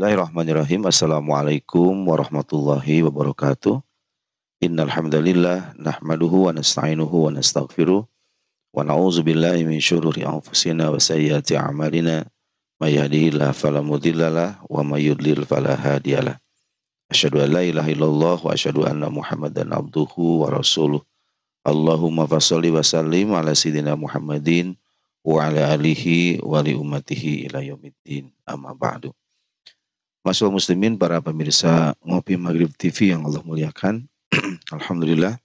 Bismillahirrahmanirrahim. Assalamualaikum warahmatullahi wabarakatuh. Innal hamdalillah nahmaduhu wa nasta'inuhu wa nastaghfiruh wa na'udzu billahi min syururi anfusina wa sayyiati a'malina may yahdihillahu fala mudhillalah wa may yudlil fala hadiyalah. Asyhadu an la ilaha illallah wa asyhadu anna Muhammadan abduhu wa rasuluh. Allahumma fasalli wa sallim ala sidina Muhammadin wa ala alihi wa li ummatihi ila yaumiddin amma ba'du. Masuk muslimin para pemirsa Ngopi Maghrib TV yang Allah muliakan. Alhamdulillah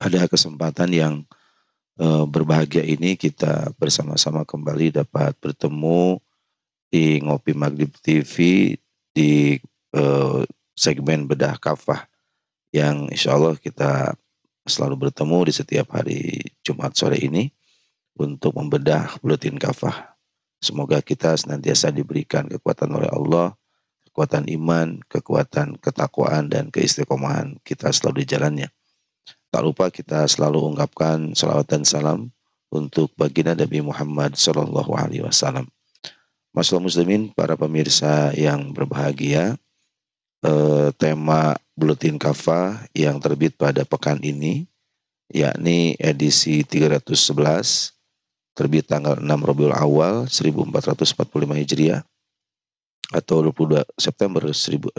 ada kesempatan yang uh, berbahagia ini kita bersama-sama kembali dapat bertemu di Ngopi Maghrib TV di uh, segmen bedah kafah yang insya Allah kita selalu bertemu di setiap hari Jumat sore ini untuk membedah rutin kafah. Semoga kita senantiasa diberikan kekuatan oleh Allah, kekuatan iman, kekuatan ketakwaan dan keistiqomahan kita selalu di jalannya. Tak lupa kita selalu ungkapkan salawat dan salam untuk baginda Nabi Muhammad Shallallahu Alaihi Wasallam. Masalah muslimin, para pemirsa yang berbahagia, eh, tema bulletin Kafa yang terbit pada pekan ini, yakni edisi 311, terbit tanggal 6 Rabiul Awal 1445 Hijriah atau 22 September 2023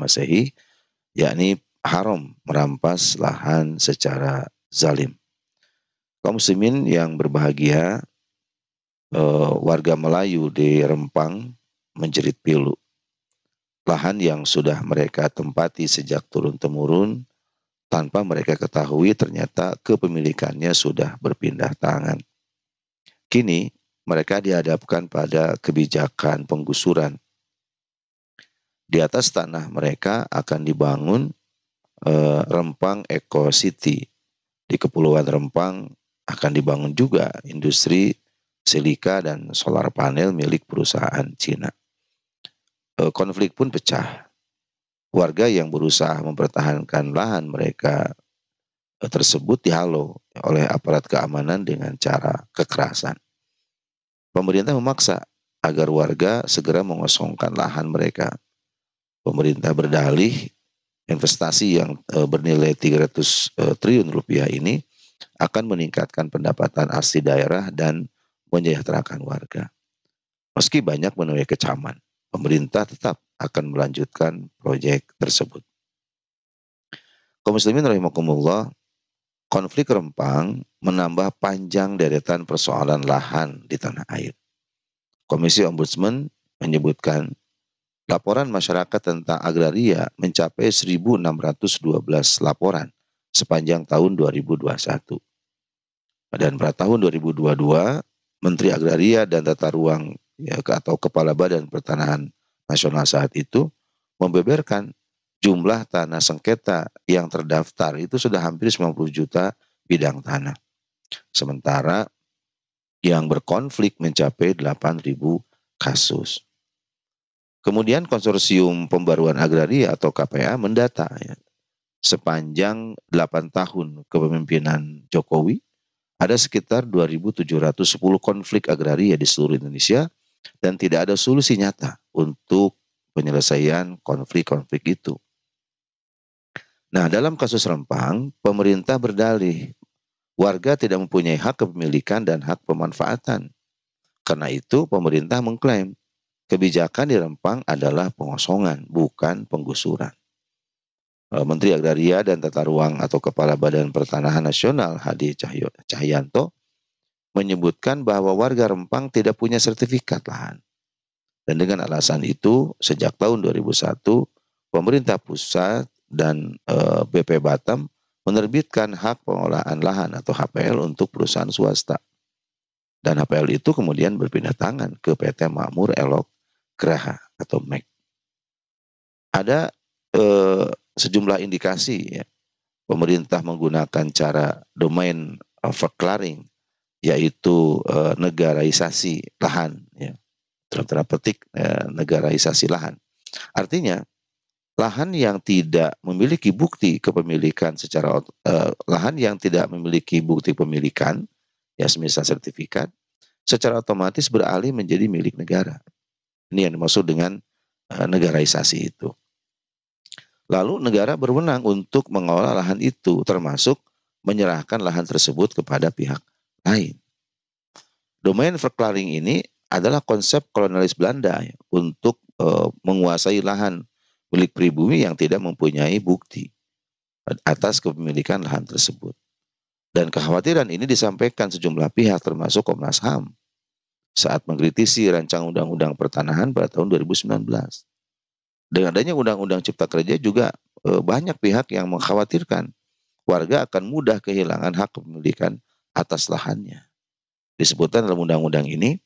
Masehi, yakni haram merampas lahan secara zalim. Kaum muslimin yang berbahagia, eh, warga Melayu di Rempang menjerit pilu lahan yang sudah mereka tempati sejak turun-temurun tanpa mereka ketahui ternyata kepemilikannya sudah berpindah tangan. Kini mereka dihadapkan pada kebijakan penggusuran. Di atas tanah mereka akan dibangun e, Rempang Eco City. Di Kepulauan Rempang akan dibangun juga industri silika dan solar panel milik perusahaan Cina. E, konflik pun pecah. Warga yang berusaha mempertahankan lahan mereka e, tersebut dihalau oleh aparat keamanan dengan cara kekerasan. Pemerintah memaksa agar warga segera mengosongkan lahan mereka. Pemerintah berdalih investasi yang e, bernilai 300 triliun rupiah ini akan meningkatkan pendapatan asli daerah dan menyejahterakan warga. Meski banyak menuai kecaman pemerintah tetap akan melanjutkan proyek tersebut. Kaum muslimin rahimakumullah, konflik Rempang menambah panjang deretan persoalan lahan di tanah air. Komisi Ombudsman menyebutkan laporan masyarakat tentang agraria mencapai 1612 laporan sepanjang tahun 2021. Dan pada tahun 2022, Menteri Agraria dan Tata Ruang ya atau kepala badan pertanahan nasional saat itu membeberkan jumlah tanah sengketa yang terdaftar itu sudah hampir 90 juta bidang tanah. Sementara yang berkonflik mencapai 8.000 kasus. Kemudian konsorsium pembaruan agraria atau KPA mendata ya, sepanjang 8 tahun kepemimpinan Jokowi ada sekitar 2.710 konflik agraria di seluruh Indonesia dan tidak ada solusi nyata untuk penyelesaian konflik-konflik itu. Nah, dalam kasus Rempang, pemerintah berdalih warga tidak mempunyai hak kepemilikan dan hak pemanfaatan. Karena itu, pemerintah mengklaim kebijakan di Rempang adalah pengosongan, bukan penggusuran. Eh, Menteri Agraria dan Tata Ruang atau Kepala Badan Pertanahan Nasional Hadi Cahyanto menyebutkan bahwa warga Rempang tidak punya sertifikat lahan. Dan dengan alasan itu, sejak tahun 2001, pemerintah pusat dan e, eh, BP Batam menerbitkan hak pengolahan lahan atau HPL untuk perusahaan swasta. Dan HPL itu kemudian berpindah tangan ke PT Makmur Elok Graha atau Meg Ada e, sejumlah indikasi ya, pemerintah menggunakan cara domain eh, verklaring yaitu e, negaraisasi lahan ya dalam petik e, negaraisasi lahan artinya lahan yang tidak memiliki bukti kepemilikan secara e, lahan yang tidak memiliki bukti pemilikan ya semisal sertifikat secara otomatis beralih menjadi milik negara ini yang dimaksud dengan e, negaraisasi itu lalu negara berwenang untuk mengolah lahan itu termasuk menyerahkan lahan tersebut kepada pihak lain. Domain verklaring ini adalah konsep kolonialis Belanda ya, untuk e, menguasai lahan milik pribumi yang tidak mempunyai bukti atas kepemilikan lahan tersebut. Dan kekhawatiran ini disampaikan sejumlah pihak termasuk Komnas HAM saat mengkritisi Rancang Undang-Undang Pertanahan pada tahun 2019. Dengan adanya Undang-Undang Cipta Kerja juga eh, banyak pihak yang mengkhawatirkan warga akan mudah kehilangan hak kepemilikan atas lahannya. Disebutkan dalam undang-undang ini,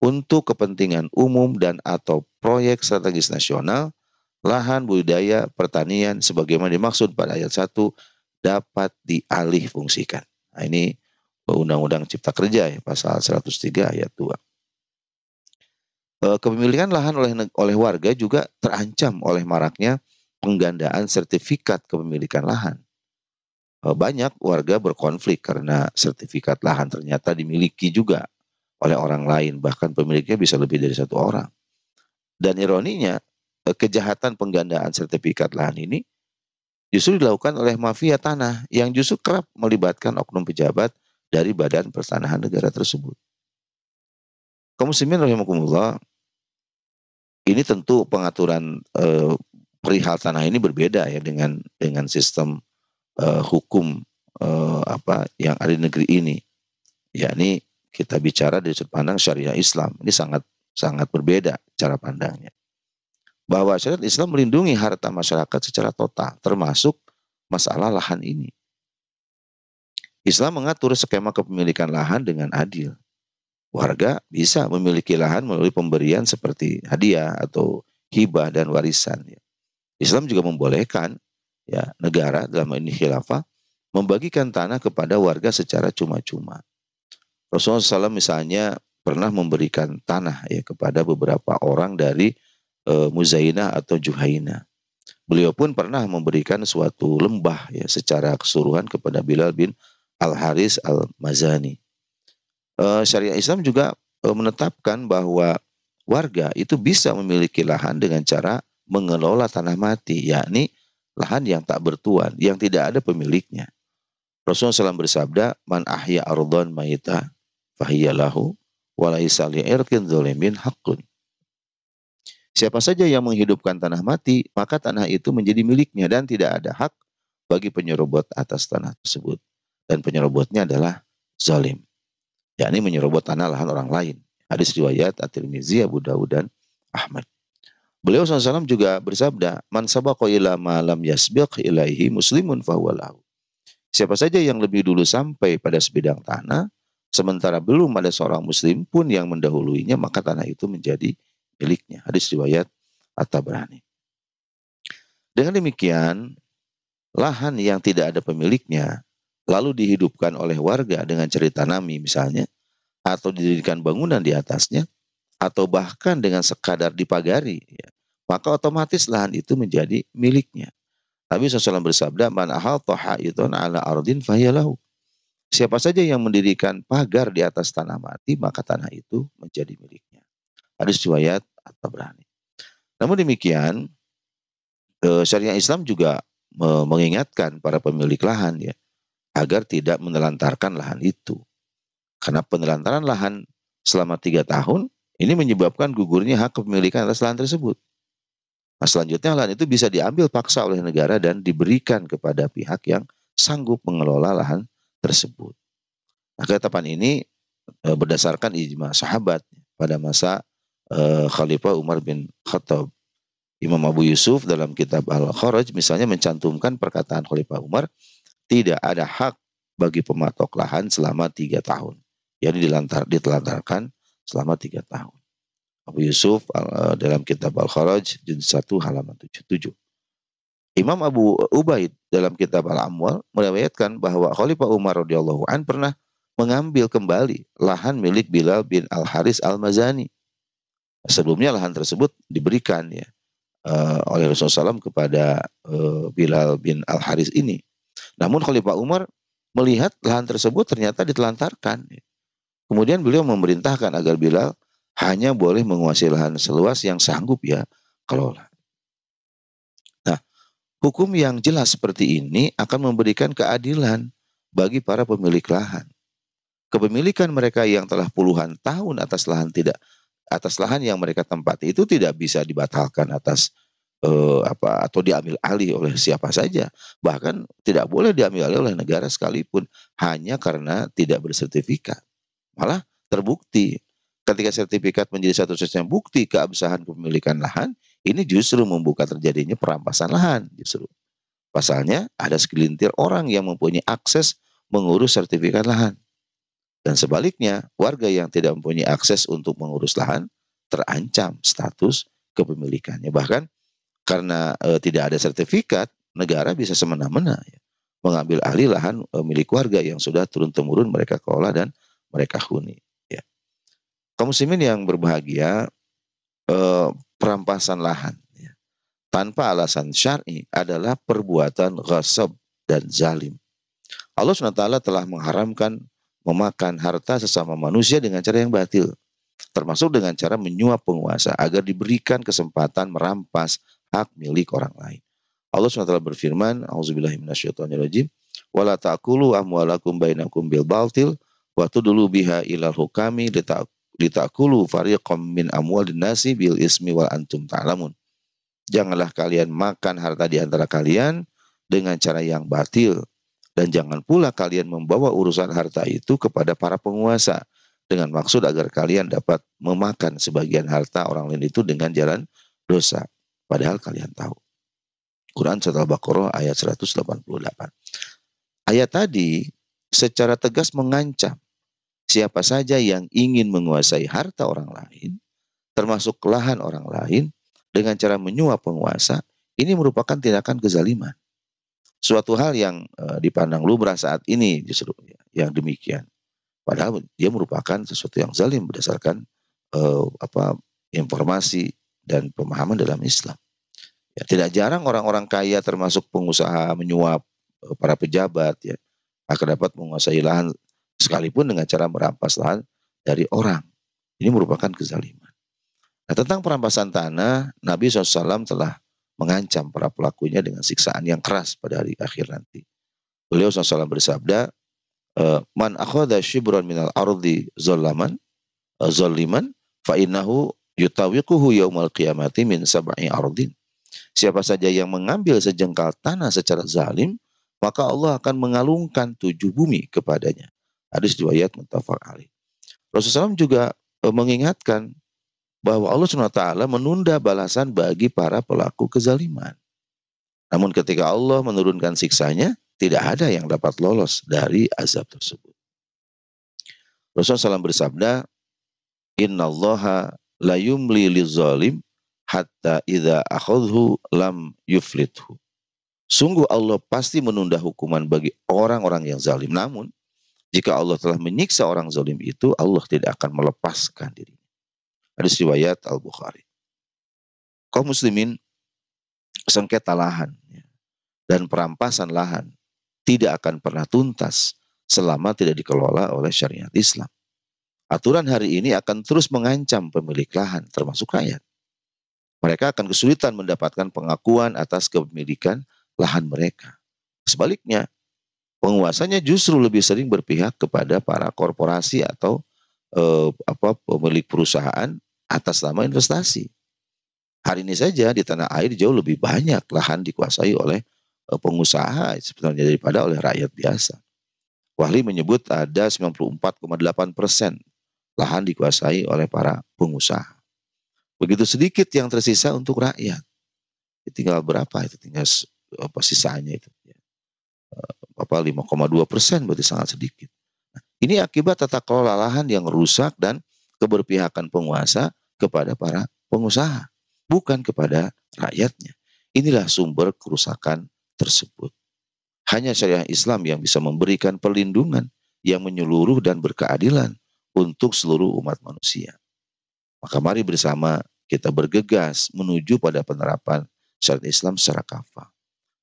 untuk kepentingan umum dan atau proyek strategis nasional, lahan budidaya pertanian sebagaimana dimaksud pada ayat 1 dapat dialih fungsikan. Nah, ini Undang-Undang Cipta Kerja ya, pasal 103 ayat 2. E, kepemilikan lahan oleh oleh warga juga terancam oleh maraknya penggandaan sertifikat kepemilikan lahan. Eh, banyak warga berkonflik karena sertifikat lahan ternyata dimiliki juga oleh orang lain bahkan pemiliknya bisa lebih dari satu orang dan ironinya eh, kejahatan penggandaan sertifikat lahan ini justru dilakukan oleh mafia tanah yang justru kerap melibatkan oknum pejabat dari badan pertanahan negara tersebut kaum rahimahumullah, ini tentu pengaturan eh, perihal tanah ini berbeda ya dengan dengan sistem uh, hukum uh, apa yang ada di negeri ini. yakni kita bicara dari sudut pandang syariah Islam. Ini sangat sangat berbeda cara pandangnya. Bahwa syariat Islam melindungi harta masyarakat secara total, termasuk masalah lahan ini. Islam mengatur skema kepemilikan lahan dengan adil. Warga bisa memiliki lahan melalui pemberian seperti hadiah atau hibah dan warisan. Islam juga membolehkan ya negara dalam ini khilafah membagikan tanah kepada warga secara cuma-cuma. Rasulullah SAW misalnya pernah memberikan tanah ya kepada beberapa orang dari e, Muzainah atau Juhaina. Beliau pun pernah memberikan suatu lembah ya secara keseluruhan kepada Bilal bin Al Haris Al Mazani. E, eh, syariat Islam juga e, menetapkan bahwa warga itu bisa memiliki lahan dengan cara mengelola tanah mati, yakni lahan yang tak bertuan, yang tidak ada pemiliknya. Rasulullah SAW bersabda, Man ahya ardhan mayita fahiyalahu walaisa li'irkin zolimin hakun. Siapa saja yang menghidupkan tanah mati, maka tanah itu menjadi miliknya dan tidak ada hak bagi penyerobot atas tanah tersebut. Dan penyerobotnya adalah zalim. yakni menyerobot tanah lahan orang lain. Hadis riwayat At-Tirmizi, Abu Dawud, dan Ahmad. Beliau SAW juga bersabda, "Man sabaqa ila ma lam yasbiq ilaihi muslimun fahuwalahu. Siapa saja yang lebih dulu sampai pada sebidang tanah, sementara belum ada seorang muslim pun yang mendahuluinya, maka tanah itu menjadi miliknya. Hadis riwayat At-Tabrani. Dengan demikian, lahan yang tidak ada pemiliknya lalu dihidupkan oleh warga dengan cerita nami misalnya, atau didirikan bangunan di atasnya, atau bahkan dengan sekadar dipagari, ya, maka otomatis lahan itu menjadi miliknya. Nabi SAW bersabda, Man ahaltoha'idun ala ardin fahiyalahu. Siapa saja yang mendirikan pagar di atas tanah mati, maka tanah itu menjadi miliknya. Hadis riwayat atau berani. Namun demikian, eh, syariah Islam juga mengingatkan para pemilik lahan ya agar tidak menelantarkan lahan itu. Karena penelantaran lahan selama tiga tahun ini menyebabkan gugurnya hak kepemilikan atas lahan tersebut. Nah, selanjutnya lahan itu bisa diambil paksa oleh negara dan diberikan kepada pihak yang sanggup mengelola lahan tersebut. Nah, ketetapan ini eh, berdasarkan ijma sahabat pada masa eh, Khalifah Umar bin Khattab. Imam Abu Yusuf dalam kitab Al-Kharaj misalnya mencantumkan perkataan Khalifah Umar, tidak ada hak bagi pematok lahan selama tiga tahun. Jadi dilantar, ditelantarkan selama tiga tahun. Abu Yusuf eh, dalam kitab Al-Kharaj jilid 1 halaman 77. Imam Abu Ubaid dalam kitab Al-Amwal meriwayatkan bahwa Khalifah Umar radhiyallahu an pernah mengambil kembali lahan milik Bilal bin Al-Haris Al-Mazani. Sebelumnya lahan tersebut diberikan ya eh, oleh Rasulullah SAW kepada eh, Bilal bin Al-Haris ini. Namun Khalifah Umar melihat lahan tersebut ternyata ditelantarkan. Ya Kemudian beliau memerintahkan agar Bilal hanya boleh menguasai lahan seluas yang sanggup ya kelola. Nah, hukum yang jelas seperti ini akan memberikan keadilan bagi para pemilik lahan. Kepemilikan mereka yang telah puluhan tahun atas lahan tidak atas lahan yang mereka tempati itu tidak bisa dibatalkan atas eh, apa atau diambil alih oleh siapa saja bahkan tidak boleh diambil alih oleh negara sekalipun hanya karena tidak bersertifikat Malah terbukti ketika sertifikat menjadi satu-satunya bukti keabsahan kepemilikan lahan, ini justru membuka terjadinya perampasan lahan justru. Pasalnya ada segelintir orang yang mempunyai akses mengurus sertifikat lahan. Dan sebaliknya, warga yang tidak mempunyai akses untuk mengurus lahan terancam status kepemilikannya. Bahkan karena e, tidak ada sertifikat, negara bisa semena-mena ya, mengambil alih lahan e, milik warga yang sudah turun-temurun mereka kelola dan mereka huni. Ya. Kaum muslimin yang berbahagia, eh, perampasan lahan ya. tanpa alasan syar'i adalah perbuatan ghasab dan zalim. Allah SWT telah mengharamkan memakan harta sesama manusia dengan cara yang batil. Termasuk dengan cara menyuap penguasa agar diberikan kesempatan merampas hak milik orang lain. Allah SWT berfirman, A'udzubillahiminasyaitonirrojim, Wala ta'kulu amwalakum bainakum bil baltil, Waktu dulu biha ilal hukami ditakulu fariqam min amwal dinasi bil ismi wal antum ta'lamun. Janganlah kalian makan harta di antara kalian dengan cara yang batil dan jangan pula kalian membawa urusan harta itu kepada para penguasa dengan maksud agar kalian dapat memakan sebagian harta orang lain itu dengan jalan dosa padahal kalian tahu. Quran surat Al-Baqarah ayat 188. Ayat tadi secara tegas mengancam siapa saja yang ingin menguasai harta orang lain, termasuk lahan orang lain, dengan cara menyuap penguasa, ini merupakan tindakan kezaliman. Suatu hal yang eh, dipandang lumrah saat ini justru yang demikian. Padahal dia merupakan sesuatu yang zalim berdasarkan uh, apa informasi dan pemahaman dalam Islam. Ya, tidak jarang orang-orang kaya termasuk pengusaha menyuap uh, para pejabat ya agar dapat menguasai lahan sekalipun dengan cara merampas lahan dari orang. Ini merupakan kezaliman. Nah, tentang perampasan tanah, Nabi SAW telah mengancam para pelakunya dengan siksaan yang keras pada hari akhir nanti. Beliau SAW bersabda, e, Man akhwada shibran minal ardi zolaman, e, zoliman, fa'innahu yutawikuhu yaumal qiyamati min sab'i ardin. Siapa saja yang mengambil sejengkal tanah secara zalim, maka Allah akan mengalungkan tujuh bumi kepadanya. Hadis riwayat muttafaq Ali. Rasulullah SAW juga e, mengingatkan bahwa Allah SWT menunda balasan bagi para pelaku kezaliman. Namun ketika Allah menurunkan siksanya, tidak ada yang dapat lolos dari azab tersebut. Rasulullah SAW bersabda, Inna allaha layumli li zalim hatta idha akhudhu lam yuflithu. Sungguh Allah pasti menunda hukuman bagi orang-orang yang zalim. Namun, jika Allah telah menyiksa orang zalim itu, Allah tidak akan melepaskan diri. Ada riwayat Al-Bukhari. Kau muslimin, sengketa lahan ya, dan perampasan lahan tidak akan pernah tuntas selama tidak dikelola oleh syariat Islam. Aturan hari ini akan terus mengancam pemilik lahan, termasuk rakyat. Mereka akan kesulitan mendapatkan pengakuan atas kepemilikan lahan mereka. Sebaliknya, penguasanya justru lebih sering berpihak kepada para korporasi atau eh, apa pemilik perusahaan atas nama investasi. Hari ini saja di tanah air jauh lebih banyak lahan dikuasai oleh eh, pengusaha sebenarnya daripada oleh rakyat biasa. Wahli menyebut ada 94,8 persen lahan dikuasai oleh para pengusaha. Begitu sedikit yang tersisa untuk rakyat. Tinggal berapa? Itu tinggal apa sisanya itu ya. Eh, apa 5,2 persen berarti sangat sedikit. Nah, ini akibat tata kelola lahan yang rusak dan keberpihakan penguasa kepada para pengusaha, bukan kepada rakyatnya. Inilah sumber kerusakan tersebut. Hanya syariah Islam yang bisa memberikan perlindungan yang menyeluruh dan berkeadilan untuk seluruh umat manusia. Maka mari bersama kita bergegas menuju pada penerapan syariat Islam secara kafah.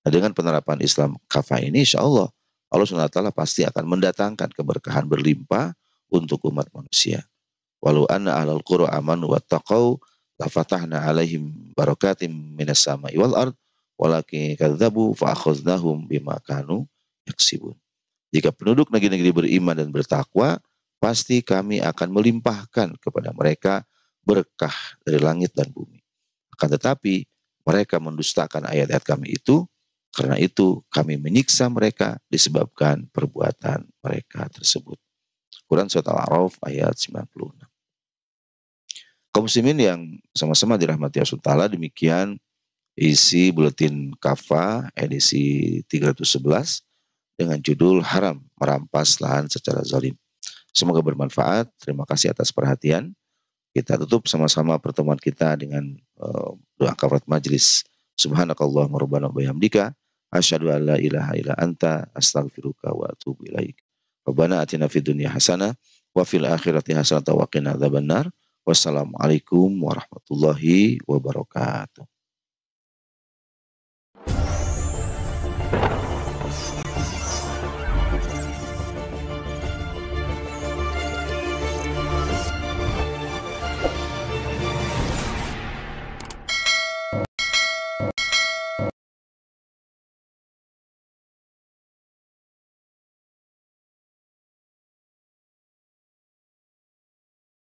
Nah, dengan penerapan Islam kafah ini insya Allah Allah SWT pasti akan mendatangkan keberkahan berlimpah untuk umat manusia. Walau anna ahlal qura aman wa taqaw lafatahna alaihim barakatim minas sama wal ard walaki kadzabu fa bima yaksibun. Jika penduduk negeri-negeri beriman dan bertakwa, pasti kami akan melimpahkan kepada mereka berkah dari langit dan bumi. Akan tetapi, mereka mendustakan ayat-ayat kami itu karena itu kami menyiksa mereka disebabkan perbuatan mereka tersebut. Quran Surat Al-A'raf ayat 96. Kaum muslimin yang sama-sama dirahmati Allah Taala demikian isi buletin Kafa edisi 311 dengan judul Haram Merampas Lahan Secara Zalim. Semoga bermanfaat. Terima kasih atas perhatian. Kita tutup sama-sama pertemuan kita dengan uh, doa kafarat majelis. Subhanakallahumma rabbana wa bihamdika asyhadu an la ilaha illa anta astaghfiruka wa atubu ilaik. Rabbana atina fid dunya hasanah wa fil akhirati hasanah wa qina adzabannar. Wassalamualaikum warahmatullahi wabarakatuh.